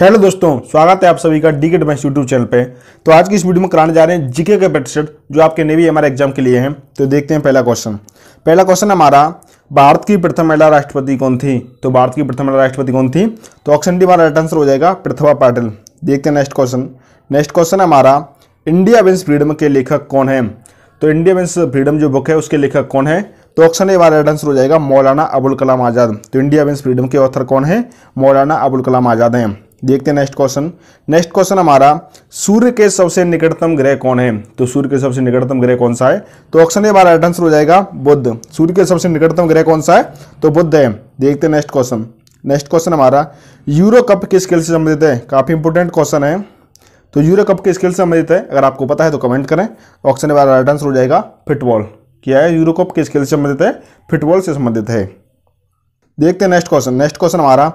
hello दोस्तों स्वागत है आप सभी का डी के डिफेंस यूट्यूब चैनल पे तो आज की इस वीडियो में कराने जा रहे हैं जीके के पेटिसेट जो आपके नेवी हमारे एग्जाम के लिए हैं तो देखते हैं पहला क्वेश्चन पहला क्वेश्चन हमारा भारत की प्रथम महिला राष्ट्रपति कौन थी तो भारत की प्रथम महिला राष्ट्रपति कौन थी तो ऑप्शन डी हमारा राइट आंसर हो जाएगा प्रथमा पाटिल देखते हैं नेक्स्ट क्वेश्चन नेक्स्ट क्वेश्चन हमारा इंडिया विंस फ्रीडम के लेखक कौन है तो इंडिया विंस फ्रीडम जो बुक है उसके लेखक कौन है तो ऑप्शन ए हमारा आंसर हो जाएगा मौलाना अबुल कलाम आज़ाद तो इंडिया विंस फ्रीडम के ऑथर कौन है मौलाना अबुल कलाम आज़ाद हैं देखते हैं नेक्स्ट क्वेश्चन नेक्स्ट क्वेश्चन हमारा सूर्य के सबसे निकटतम ग्रह कौन है तो सूर्य के सबसे निकटतम ग्रह कौन सा है तो ऑप्शन ए बार राइट आंसर हो जाएगा बुद्ध सूर्य के सबसे निकटतम ग्रह कौन सा है तो बुद्ध है देखते हैं नेक्स्ट क्वेश्चन नेक्स्ट क्वेश्चन हमारा यूरो कप किस खेल से संबंधित है काफ़ी इंपोर्टेंट क्वेश्चन है तो यूरो कप किस खेल से संबंधित है अगर आपको पता है तो कमेंट करें ऑप्शन ए बार राइट आंसर हो जाएगा फुटबॉल क्या है यूरो कप किस खेल से संबंधित है फुटबॉल से संबंधित है देखते हैं नेक्स्ट क्वेश्चन नेक्स्ट क्वेश्चन हमारा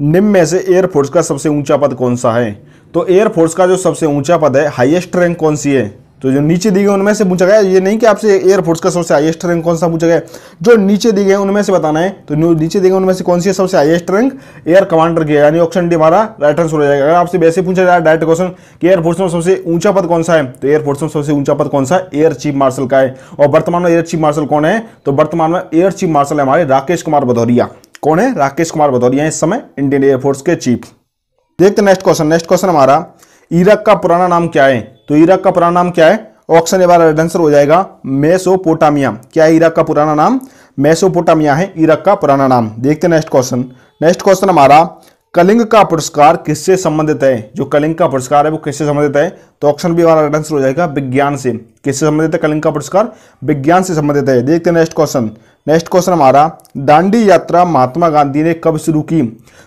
निम्न में से एयरफोर्स का सबसे ऊंचा पद कौन सा है तो एयरफोर्स का जो सबसे ऊंचा पद है हाइएस्ट रैंक कौन सी है तो जो नीचे दी गई उनमें से पूछा गया ये नहीं कि आपसे एयरफोर्स का सबसे हाइएस्ट रैंक कौन सा पूछा गया जो नीचे दी गए उनमें से बताना है तो नीचे दी गए उनमें से कौन सी है सबसे हाईएस्ट रैंक एयर कमांडर की यानी ऑप्शन डी हमारा राइट आंसर हो जाएगा अगर आपसे वैसे पूछा जाए डायरेक्ट क्वेश्चन कि एयरफोर्स में सबसे ऊंचा पद कौन सा है तो एयरफोर्स में सबसे ऊंचा पद कौन सा एयर चीफ मार्शल का है और वर्तमान में एयर चीफ मार्शल कौन है तो वर्तमान में एयर चीफ मार्शल है हमारे राकेश कुमार भदौरिया कौन है राकेश कुमार भदौरिया इस समय इंडियन एयरफोर्स के चीफ देखते नेक्स्ट क्वेश्चन नेक्स्ट क्वेश्चन हमारा इराक का पुराना नाम क्या है तो इराक का पुराना नाम क्या है ऑप्शन ए बार आंसर हो जाएगा मेसोपोटामिया क्या है इराक का पुराना नाम मेसोपोटामिया है इराक का पुराना नाम देखते नेक्स्ट क्वेश्चन नेक्स्ट क्वेश्चन हमारा कलिंग का पुरस्कार किससे संबंधित है जो कलिंग का पुरस्कार है वो किससे संबंधित है तो ऑप्शन बी वाला आंसर हो जाएगा विज्ञान से किससे संबंधित है कलिंग का पुरस्कार विज्ञान से संबंधित है देखते हैं नेक्स्ट क्वेश्चन नेक्स्ट क्वेश्चन हमारा दांडी यात्रा महात्मा गांधी ने कब शुरू की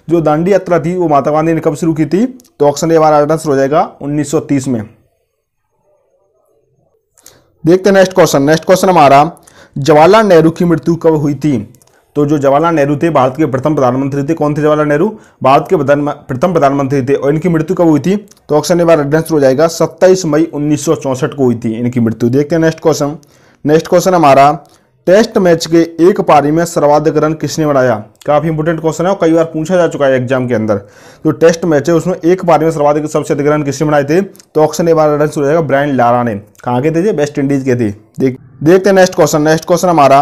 जो दांडी यात्रा थी वो महात्मा गांधी ने कब शुरू की थी तो ऑप्शन ए हमारा आंसर हो जाएगा 1930 में देखते हैं नेक्स्ट क्वेश्चन नेक्स्ट क्वेश्चन हमारा जवाहरलाल नेहरू की मृत्यु कब हुई थी तो जो जवाहरलाल नेहरू थे भारत के प्रथम प्रधानमंत्री थे कौन थे जवाहरलाल नेहरू भारत के प्रथम प्रधानमंत्री थे और इनकी मृत्यु कब हुई थी तो ऑप्शन ए बार आंसर हो जाएगा 27 मई 1964 को हुई थी इनकी मृत्यु देखते हैं नेक्स्ट क्वेश्चन नेक्स्ट क्वेश्चन हमारा टेस्ट मैच के एक पारी में सर्वाधिक रन किसने बनाया काफ़ी इंपोर्टेंट क्वेश्चन है और कई बार पूछा जा चुका है एग्जाम के अंदर जो टेस्ट मैच है उसमें एक पारी में सर्वाधिक सबसे अधिक रन किसने बनाए थे तो ऑप्शन ए बार रन शुरू हो जाएगा ब्रायन लारा ने कहा के थे वेस्ट इंडीज के थे देख देखते हैं नेक्स्ट क्वेश्चन नेक्स्ट क्वेश्चन हमारा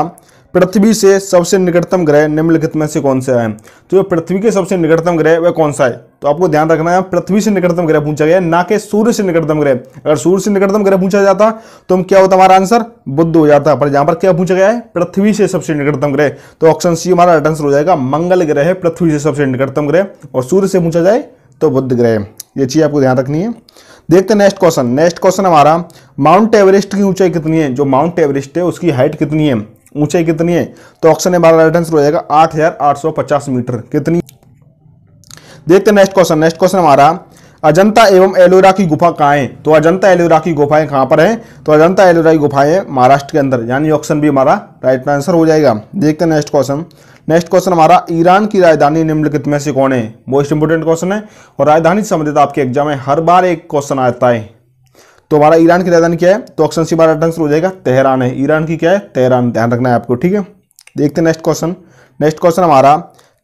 पृथ्वी से सबसे निकटतम ग्रह निम्नलिखित में से कौन सा है तो जो पृथ्वी के सबसे निकटतम ग्रह वह कौन सा है तो आपको ध्यान रखना है पृथ्वी से निकटतम ग्रह पूछा गया ना कि सूर्य से निकटतम ग्रह अगर सूर्य से निकटतम ग्रह पूछा जाता तो हम क्या होता हमारा आंसर बुद्ध हो जाता पर यहां पर क्या पूछा गया है पृथ्वी से सबसे निकटतम ग्रह तो ऑप्शन सी हमारा राइट आंसर हो जाएगा मंगल ग्रह है पृथ्वी से सबसे निकटतम ग्रह और सूर्य से पूछा जाए तो बुद्ध ग्रह ये चीज़ आपको ध्यान रखनी है देखते हैं नेक्स्ट क्वेश्चन नेक्स्ट क्वेश्चन हमारा माउंट एवरेस्ट की ऊंचाई कितनी है जो माउंट एवरेस्ट है उसकी हाइट कितनी है ऊंचाई कितनी है तो ऑप्शन में हमारा राइट आंसर हो जाएगा आठ हजार आठ सौ पचास मीटर कितनी देखते हैं नेक्स्ट क्वेश्चन नेक्स्ट क्वेश्चन हमारा अजंता एवं एलोरा की गुफा कहाँ है तो अजंता एलोरा की गुफाएं कहाँ पर हैं तो अजंता एलोरा की गुफाएं महाराष्ट्र के अंदर यानी ऑप्शन भी हमारा राइट आंसर हो जाएगा देखते हैं नेक्स्ट क्वेश्चन नेक्स्ट क्वेश्चन हमारा ईरान की राजधानी निम्नलिखित में से कौन है मोस्ट इंपोर्टेंट क्वेश्चन है और राजधानी संबंधित आपके एग्जाम में हर बार एक क्वेश्चन आता है तो हमारा ईरान की राजधानी क्या है तो ऑप्शन सी हमारा आंसर हो जाएगा तेहरान है ईरान की क्या है तेहरान ध्यान रखना है आपको ठीक है देखते हैं नेक्स्ट क्वेश्चन नेक्स्ट क्वेश्चन हमारा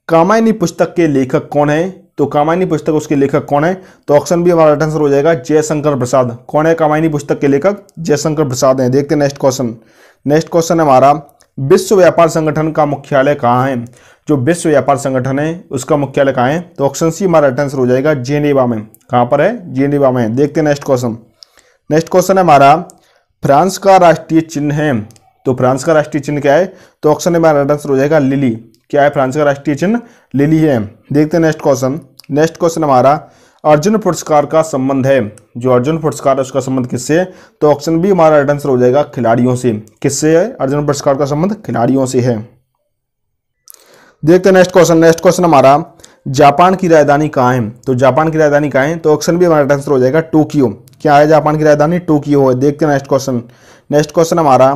कामायनी पुस्तक के लेखक कौन है तो कामायनी पुस्तक उसके लेखक कौन है तो ऑप्शन भी हमारा आंसर हो जाएगा जयशंकर प्रसाद कौन है कामायनी पुस्तक के लेखक जयशंकर प्रसाद हैं देखते हैं नेक्स्ट क्वेश्चन नेक्स्ट क्वेश्चन हमारा विश्व व्यापार संगठन का मुख्यालय कहाँ है जो विश्व व्यापार संगठन है उसका मुख्यालय कहाँ है तो ऑप्शन सी हमारा आंसर हो जाएगा जेनेवा में कहाँ पर है जेनेवा में देखते हैं नेक्स्ट क्वेश्चन नेक्स्ट क्वेश्चन है हमारा फ्रांस का राष्ट्रीय चिन्ह है तो फ्रांस का राष्ट्रीय चिन्ह क्या है तो ऑप्शन नंबर राइट आंसर हो जाएगा लिली क्या है फ्रांस का राष्ट्रीय चिन्ह लिली है देखते हैं नेक्स्ट क्वेश्चन नेक्स्ट क्वेश्चन हमारा अर्जुन पुरस्कार का संबंध है जो अर्जुन पुरस्कार है उसका संबंध किससे है तो ऑप्शन भी हमारा राइट आंसर हो जाएगा खिलाड़ियों से किससे है अर्जुन पुरस्कार का संबंध खिलाड़ियों से है देखते हैं नेक्स्ट क्वेश्चन नेक्स्ट क्वेश्चन हमारा जापान की राजधानी कहाँ है तो जापान की राजधानी कहाँ है तो ऑप्शन भी हमारा आंसर हो जाएगा टोक्यो क्या है जापान की राजधानी टोक्यो है देखते हैं नेक्स्ट क्वेश्चन नेक्स्ट क्वेश्चन हमारा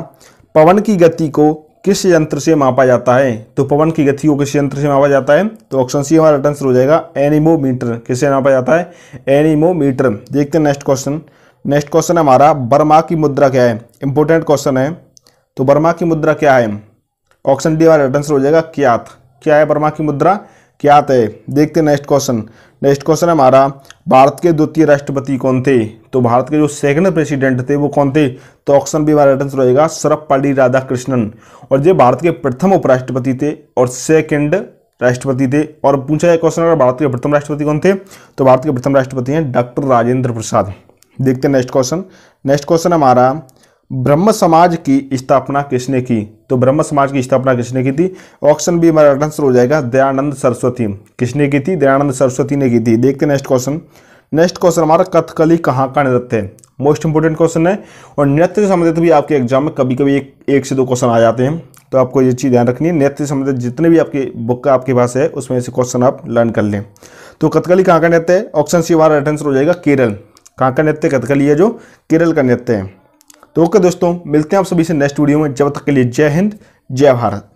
पवन की गति को किस यंत्र से मापा जाता है तो पवन की गति को किस यंत्र से मापा जाता है तो ऑप्शन सी हमारा आंसर हो जाएगा एनिमोमीटर किससे मापा जाता है एनिमोमीटर देखते हैं नेक्स्ट क्वेश्चन नेक्स्ट क्वेश्चन हमारा बर्मा की मुद्रा क्या है इंपॉर्टेंट क्वेश्चन है तो बर्मा की मुद्रा क्या है ऑप्शन डी हमारा आंसर हो जाएगा क्यात क्या है बर्मा की मुद्रा क्यात है देखते हैं नेक्स्ट क्वेश्चन नेक्स्ट क्वेश्चन हमारा भारत के द्वितीय राष्ट्रपति कौन थे तो भारत के जो सेकंड प्रेसिडेंट थे वो कौन थे तो ऑप्शन भी हमारा आंसर रहेगा सर्वपल्ली राधाकृष्णन और ये भारत के प्रथम उपराष्ट्रपति थे और सेकंड राष्ट्रपति थे और पूछा गया क्वेश्चन अगर भारत के प्रथम राष्ट्रपति कौन थे तो भारत के प्रथम राष्ट्रपति हैं डॉक्टर राजेंद्र प्रसाद देखते हैं नेक्स्ट क्वेश्चन नेक्स्ट क्वेश्चन हमारा ब्रह्म समाज की स्थापना किसने की तो ब्रह्म समाज की स्थापना किसने की थी ऑप्शन बी हमारा आंसर हो जाएगा दयानंद सरस्वती किसने की थी दयानंद सरस्वती ने की थी देखते नेक्स्ट क्वेश्चन नेक्स्ट क्वेश्चन हमारा कथकली कहाँ का नृत्य है मोस्ट इंपोर्टेंट क्वेश्चन है और नृत्य से संबंधित भी आपके एग्जाम में कभी कभी एक एक से दो क्वेश्चन आ जाते हैं तो आपको ये चीज़ ध्यान रखनी है नृत्य से संबंधित जितने भी आपके बुक का आपके पास है उसमें से क्वेश्चन आप लर्न कर लें तो कथकली कहाँ का नृत्य है ऑप्शन सी हमारा आंसर हो जाएगा केरल कहाँ का नृत्य कथकली है जो केरल का नृत्य है तो ओके दोस्तों मिलते हैं आप सभी से नेक्स्ट वीडियो में जब तक के लिए जय हिंद जय भारत